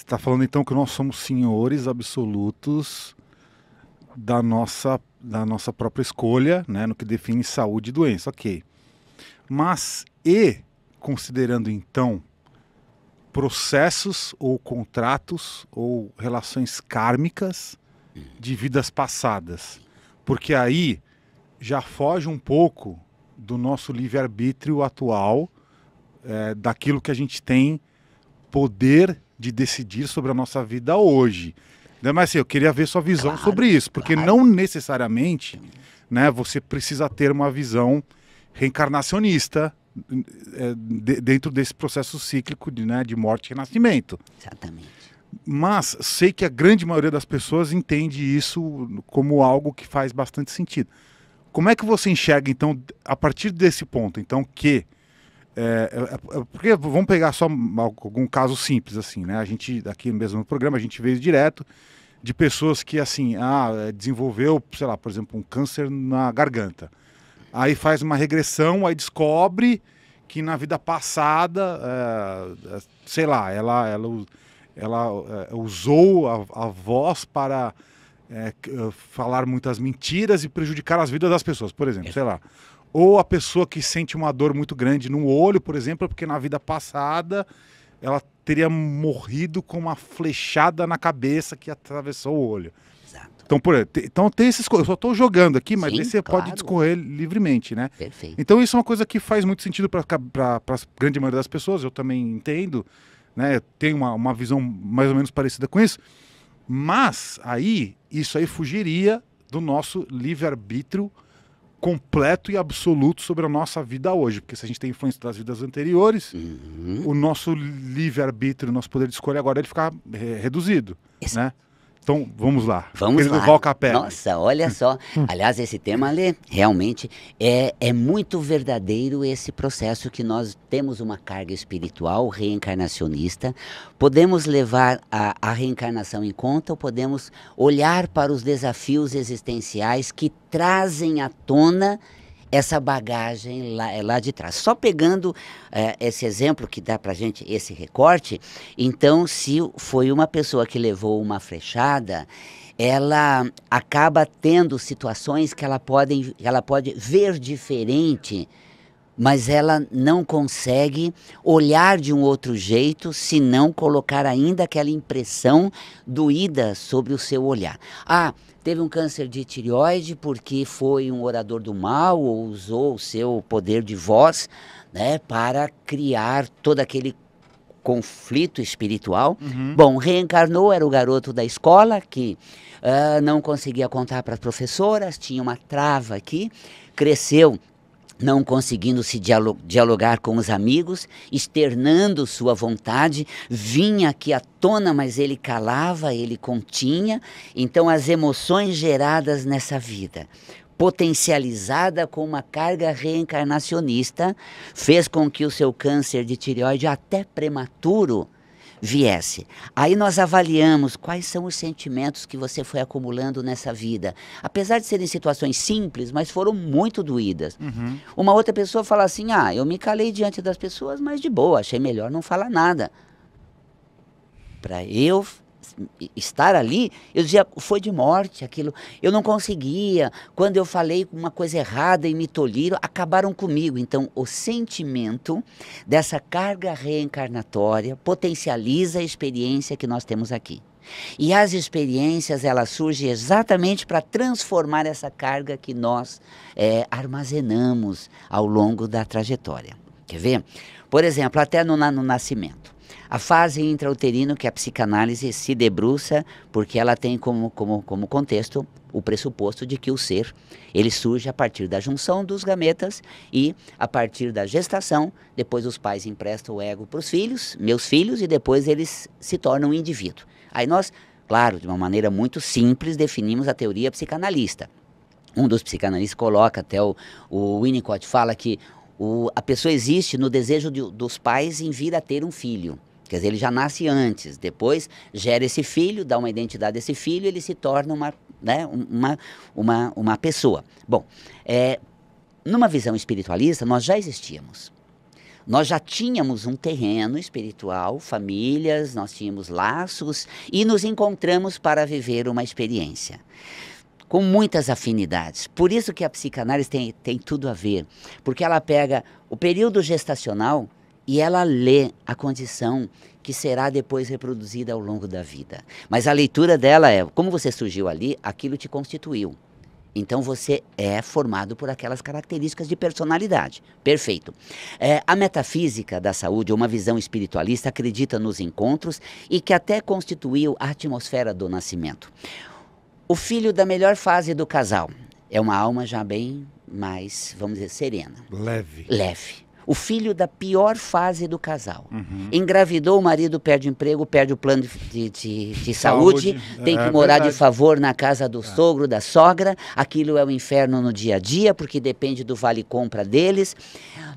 Você está falando então que nós somos senhores absolutos da nossa, da nossa própria escolha, né, no que define saúde e doença, ok. Mas, e considerando então processos ou contratos ou relações kármicas de vidas passadas? Porque aí já foge um pouco do nosso livre-arbítrio atual, é, daquilo que a gente tem poder de decidir sobre a nossa vida hoje. Né, mas assim, eu queria ver sua visão claro, sobre isso, porque claro. não necessariamente né, você precisa ter uma visão reencarnacionista é, de, dentro desse processo cíclico de, né, de morte e renascimento. Exatamente. Mas sei que a grande maioria das pessoas entende isso como algo que faz bastante sentido. Como é que você enxerga, então, a partir desse ponto, então, que é, é, é, porque vamos pegar só algum caso simples assim, né? A gente aqui mesmo no programa a gente vê direto de pessoas que assim, ah, é, desenvolveu, sei lá, por exemplo, um câncer na garganta. Aí faz uma regressão, aí descobre que na vida passada, é, é sei lá, ela, ela, ela usou a, a voz para é, ah, falar muitas mentiras e prejudicar as vidas das pessoas, por exemplo, é. sei lá. Ou a pessoa que sente uma dor muito grande no olho, por exemplo, porque na vida passada ela teria morrido com uma flechada na cabeça que atravessou o olho. Então, por, então tem esses. coisas, Eu só estou jogando aqui, mas Sim, você claro. pode discorrer livremente, né? Perfeito. Então isso é uma coisa que faz muito sentido para a grande maioria das pessoas, eu também entendo, né? tenho uma, uma visão mais ou menos parecida com isso. Mas aí, isso aí fugiria do nosso livre-arbítrio completo e absoluto sobre a nossa vida hoje. Porque se a gente tem influência das vidas anteriores, uhum. o nosso livre-arbítrio, o nosso poder de escolha agora, ele fica é, reduzido. Isso. Né? Então, vamos lá. Vamos Querido lá. Valcapé. Nossa, olha só. Hum. Aliás, esse tema, Ale, realmente é, é muito verdadeiro esse processo que nós temos uma carga espiritual reencarnacionista. Podemos levar a, a reencarnação em conta ou podemos olhar para os desafios existenciais que trazem à tona essa bagagem lá, é lá de trás. Só pegando é, esse exemplo que dá para gente esse recorte, então se foi uma pessoa que levou uma flechada, ela acaba tendo situações que ela pode, ela pode ver diferente mas ela não consegue olhar de um outro jeito se não colocar ainda aquela impressão doída sobre o seu olhar. Ah, teve um câncer de tireoide porque foi um orador do mal ou usou o seu poder de voz né, para criar todo aquele conflito espiritual. Uhum. Bom, reencarnou, era o garoto da escola que uh, não conseguia contar para as professoras, tinha uma trava aqui, cresceu não conseguindo se dialogar com os amigos, externando sua vontade, vinha aqui à tona, mas ele calava, ele continha. Então, as emoções geradas nessa vida, potencializada com uma carga reencarnacionista, fez com que o seu câncer de tireoide, até prematuro, viesse. Aí nós avaliamos quais são os sentimentos que você foi acumulando nessa vida. Apesar de serem situações simples, mas foram muito doídas. Uhum. Uma outra pessoa fala assim: ah, eu me calei diante das pessoas, mas de boa, achei melhor não falar nada. Para eu estar ali, eu dizia, foi de morte aquilo. Eu não conseguia. Quando eu falei uma coisa errada e me tolhiram, acabaram comigo. Então, o sentimento dessa carga reencarnatória potencializa a experiência que nós temos aqui. E as experiências elas surgem exatamente para transformar essa carga que nós é, armazenamos ao longo da trajetória. Quer ver? Por exemplo, até no, no nascimento. A fase intrauterina que é a psicanálise se debruça, porque ela tem como, como, como contexto o pressuposto de que o ser ele surge a partir da junção dos gametas e a partir da gestação, depois os pais emprestam o ego para os filhos, meus filhos, e depois eles se tornam um indivíduo. Aí nós, claro, de uma maneira muito simples, definimos a teoria psicanalista. Um dos psicanalistas coloca, até o, o Winnicott fala que o, a pessoa existe no desejo de, dos pais em vir a ter um filho. Quer dizer, ele já nasce antes, depois gera esse filho, dá uma identidade a esse filho, ele se torna uma, né, uma, uma, uma pessoa. Bom, é, numa visão espiritualista, nós já existíamos. Nós já tínhamos um terreno espiritual, famílias, nós tínhamos laços e nos encontramos para viver uma experiência com muitas afinidades. Por isso que a psicanálise tem, tem tudo a ver, porque ela pega o período gestacional e ela lê a condição que será depois reproduzida ao longo da vida. Mas a leitura dela é: como você surgiu ali, aquilo te constituiu. Então você é formado por aquelas características de personalidade. Perfeito. É, a metafísica da saúde, uma visão espiritualista, acredita nos encontros e que até constituiu a atmosfera do nascimento. O filho da melhor fase do casal é uma alma já bem mais, vamos dizer, serena. Leve. Leve o filho da pior fase do casal. Uhum. Engravidou, o marido perde emprego, perde o plano de, de, de saúde, saúde, é, tem que é, morar verdade. de favor na casa do é. sogro, da sogra. Aquilo é o um inferno no dia a dia, porque depende do vale-compra deles.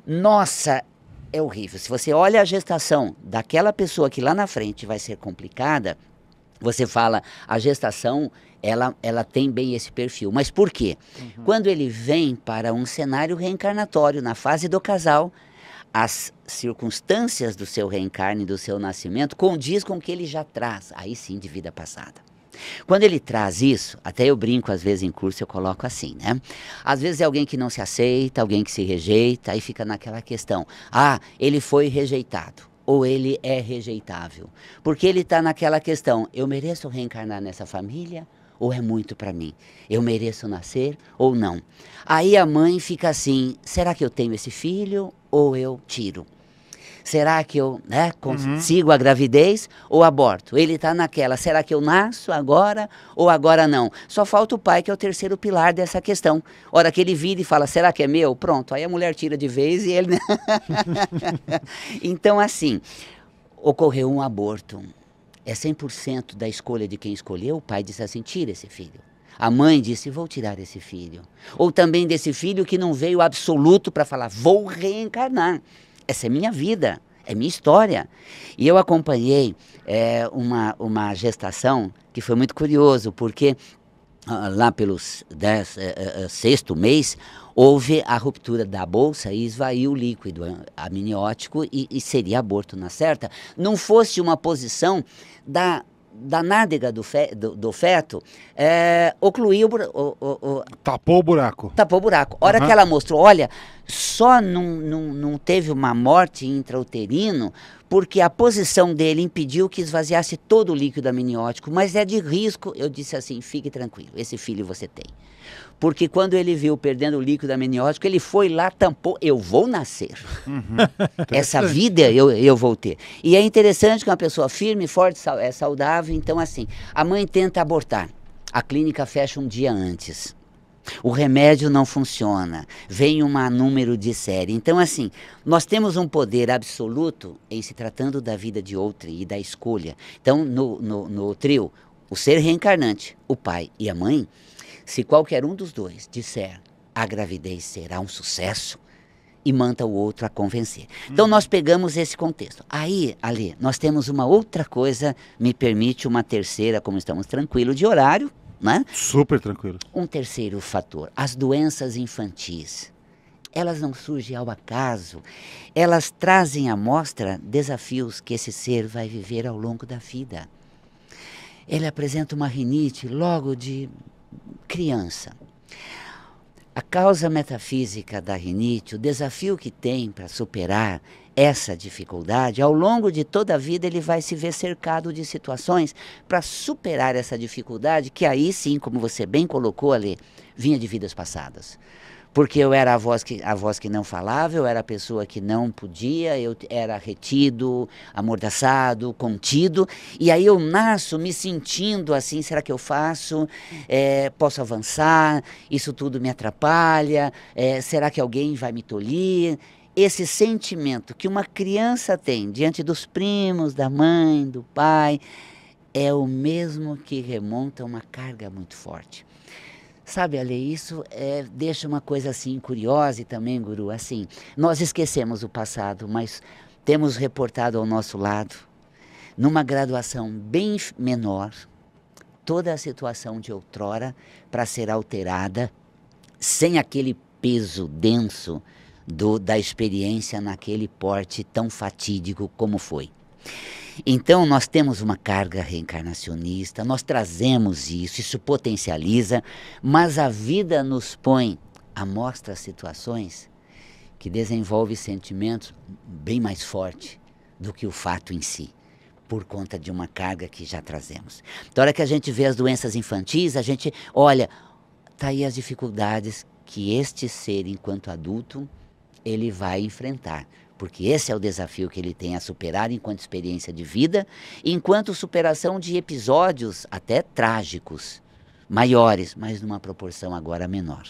Nossa, é horrível. Se você olha a gestação daquela pessoa que lá na frente vai ser complicada, você fala, a gestação, ela, ela tem bem esse perfil. Mas por quê? Uhum. Quando ele vem para um cenário reencarnatório, na fase do casal, as circunstâncias do seu reencarne, do seu nascimento, condiz com o que ele já traz, aí sim, de vida passada. Quando ele traz isso, até eu brinco às vezes em curso, eu coloco assim, né? Às vezes é alguém que não se aceita, alguém que se rejeita, aí fica naquela questão: ah, ele foi rejeitado ou ele é rejeitável. Porque ele está naquela questão: eu mereço reencarnar nessa família ou é muito para mim? Eu mereço nascer ou não? Aí a mãe fica assim: será que eu tenho esse filho ou eu tiro? será que eu né, consigo uhum. a gravidez ou aborto? Ele está naquela, será que eu nasço agora ou agora não? Só falta o pai, que é o terceiro pilar dessa questão. Hora que ele vira e fala, será que é meu? Pronto, aí a mulher tira de vez e ele. então, assim, ocorreu um aborto. É 100% da escolha de quem escolheu. O pai disse assim: tira esse filho. A mãe disse: Vou tirar esse filho. Ou também desse filho que não veio absoluto para falar: Vou reencarnar essa é minha vida, é minha história. E eu acompanhei é, uma, uma gestação que foi muito curioso, porque ah, lá pelos dez, é, é, sexto mês, houve a ruptura da bolsa e esvaiu o líquido amniótico e, e seria aborto na certa. Não fosse uma posição da da nádega do, fe, do, do feto é, ocluiu o, o, o, tapou o buraco tapou o buraco a hora uhum. que ela mostrou olha só não, não, não teve uma morte intrauterino porque a posição dele impediu que esvaziasse todo o líquido amniótico, mas é de risco. Eu disse assim: fique tranquilo, esse filho você tem. Porque quando ele viu perdendo o líquido amniótico, ele foi lá, tampou. Eu vou nascer. Uhum. Essa vida eu, eu vou ter. E é interessante que uma pessoa firme, forte, é saudável. Então, assim, a mãe tenta abortar. A clínica fecha um dia antes. O remédio não funciona, vem um número de série. Então, assim, nós temos um poder absoluto em se tratando da vida de outro e da escolha. Então, no, no, no trio, o ser reencarnante, o pai e a mãe, se qualquer um dos dois disser a gravidez será um sucesso, e manda o outro a convencer. Então nós pegamos esse contexto. Aí, Ali, nós temos uma outra coisa, me permite uma terceira, como estamos tranquilo de horário, né? Super tranquilo. Um terceiro fator, as doenças infantis. Elas não surgem ao acaso, elas trazem à mostra desafios que esse ser vai viver ao longo da vida. Ele apresenta uma rinite logo de criança. A causa metafísica da rinite, o desafio que tem para superar essa dificuldade, ao longo de toda a vida ele vai se ver cercado de situações para superar essa dificuldade, que aí sim, como você bem colocou ali, vinha de vidas passadas porque eu era a voz que, a voz que não falava, eu era a pessoa que não podia, eu era retido, amordaçado, contido, e aí eu nasço me sentindo assim, será que eu faço? É, posso avançar? Isso tudo me atrapalha? É, será que alguém vai me tolir? Esse sentimento que uma criança tem diante dos primos, da mãe, do pai, é o mesmo que remonta a uma carga muito forte. Sabe, Ale, isso é, deixa uma coisa assim curiosa e também, Guru, assim, nós esquecemos o passado, mas temos reportado ao nosso lado, numa graduação bem menor, toda a situação de outrora para ser alterada, sem aquele peso denso do, da experiência naquele porte tão fatídico como foi. Então, nós temos uma carga reencarnacionista, nós trazemos isso, isso potencializa, mas a vida nos põe à mostra situações que desenvolve sentimentos bem mais fortes do que o fato em si por conta de uma carga que já trazemos. Da então, hora que a gente vê as doenças infantis, a gente olha, tá aí as dificuldades que este ser enquanto adulto ele vai enfrentar porque esse é o desafio que ele tem a superar enquanto experiência de vida, enquanto superação de episódios até trágicos, maiores, mas numa proporção agora menor.